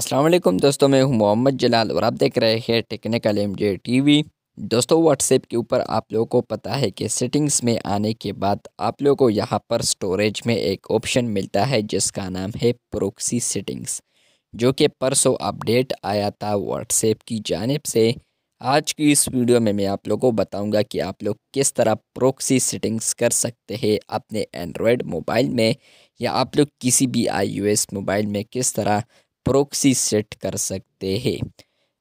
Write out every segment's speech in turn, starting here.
असलम दोस्तों मैं हूं मोहम्मद जलाल और आप देख रहे हैं technical M J T V दोस्तों व्हाट्सएप के ऊपर आप लोगों को पता है कि सेटिंग्स में आने के बाद आप लोगों को यहाँ पर स्टोरेज में एक ऑप्शन मिलता है जिसका नाम है प्रोक्सी सेटिंग्स जो कि परसों अपडेट आया था व्हाट्सएप की जानब से आज की इस वीडियो में मैं आप लोगों को बताऊंगा कि आप लोग किस तरह प्रोक्सी सेटिंग्स कर सकते हैं अपने एंड्रॉयड मोबाइल में या आप लोग किसी भी आईयूएस मोबाइल में किस तरह प्रोक्सी सेट कर सकते हैं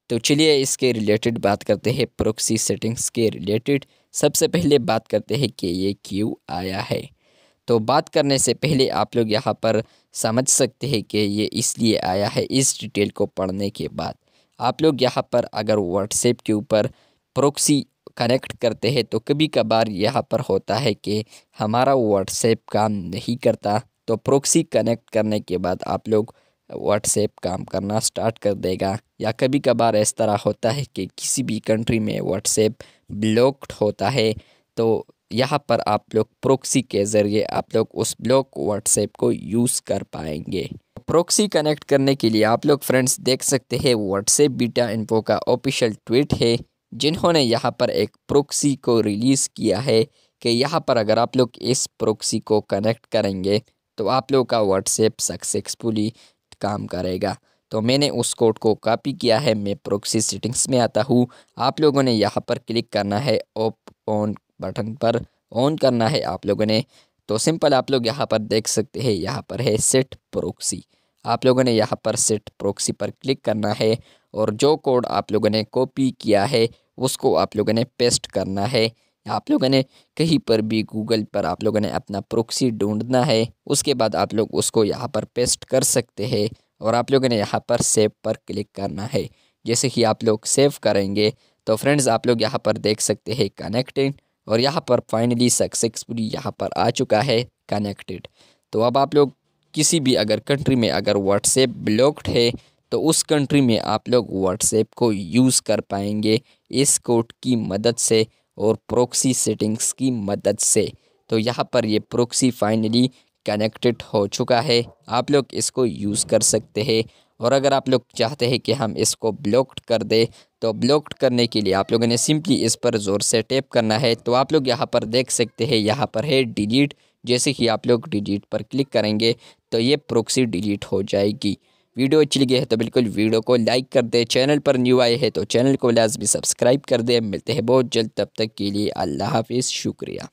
तो चलिए इसके रिलेटेड बात करते हैं प्रोक्सी सेटिंग्स के रिलेटेड सबसे पहले बात करते हैं कि ये क्यों आया है तो बात करने से पहले आप लोग यहाँ पर समझ सकते हैं कि ये इसलिए आया है इस डिटेल को पढ़ने के बाद आप लोग यहाँ पर अगर व्हाट्सएप के ऊपर प्रोक्सी कनेक्ट करते हैं तो कभी कभार यहाँ पर होता है कि हमारा व्हाट्सएप काम नहीं करता तो प्रोक्सी कनेक्ट करने के बाद आप लोग व्हाट्सएप काम करना स्टार्ट कर देगा या कभी कभार इस तरह होता है कि किसी भी कंट्री में व्हाट्सएप ब्लॉक्ड होता है तो यहाँ पर आप लोग प्रोक्सी के ज़रिए आप लोग उस ब्लॉक व्हाट्सएप को यूज़ कर पाएंगे प्रोक्सी कनेक्ट करने के लिए आप लोग फ्रेंड्स देख सकते हैं व्हाट्सएप बीटा इन्फो का ऑफिशियल ट्वीट है जिन्होंने यहाँ पर एक प्रोक्सी को रिलीज़ किया है कि यहाँ पर अगर आप लोग इस प्रोक्सी को कनेक्ट करेंगे तो आप लोग का व्हाट्सएप सक्सेसफुली काम करेगा तो मैंने उस कोड को कॉपी किया है मैं प्रोक्सी सेटिंग्स में आता हूँ आप लोगों ने यहाँ पर क्लिक करना है ऑप ऑन बटन पर ऑन करना है आप लोगों ने तो सिंपल आप लोग यहाँ पर देख सकते हैं यहाँ पर है सेट प्रोक्सी आप लोगों ने यहाँ पर सेट प्रोक्सी पर क्लिक करना है और जो कोड आप लोगों ने कॉपी किया है उसको आप लोगों ने पेस्ट करना है आप लोगों ने कहीं पर भी गूगल पर आप लोगों ने अपना प्रोक्सी ढूंढना है उसके बाद आप लोग उसको यहाँ पर पेस्ट कर सकते हैं और आप लोगों ने यहाँ पर सेव पर क्लिक करना है जैसे ही आप लोग सेव करेंगे तो फ्रेंड्स आप लोग यहाँ पर देख सकते हैं कनेक्टेड और यहाँ पर फाइनली सक्सेसफुली यहाँ पर आ चुका है कनेक्टेड तो अब आप लोग किसी भी अगर कंट्री में अगर व्हाट्सएप ब्लॉक्ड है तो उस कंट्री में आप लोग व्हाट्सएप को यूज़ कर पाएंगे इस कोड की मदद से और प्रोक्सी सेटिंग्स की मदद से तो यहाँ पर ये प्रोक्सी फाइनली कनेक्टेड हो चुका है आप लोग इसको यूज़ कर सकते हैं और अगर आप लोग चाहते हैं कि हम इसको ब्लॉक्ड कर दें तो ब्लॉक्ड करने के लिए आप लोगों ने सिंपली इस पर ज़ोर से टैप करना है तो आप लोग यहाँ पर देख सकते हैं यहाँ पर है डिलीट जैसे ही आप लोग डिलीट पर क्लिक करेंगे तो ये प्रोक्सी डिलीट हो जाएगी वीडियो अच्छी लगी है तो बिल्कुल वीडियो को लाइक कर दे चैनल पर न्यू आए हैं तो चैनल को लाजमी सब्सक्राइब कर दे मिलते हैं बहुत जल्द तब तक के लिए अल्लाह हाफिज़ शुक्रिया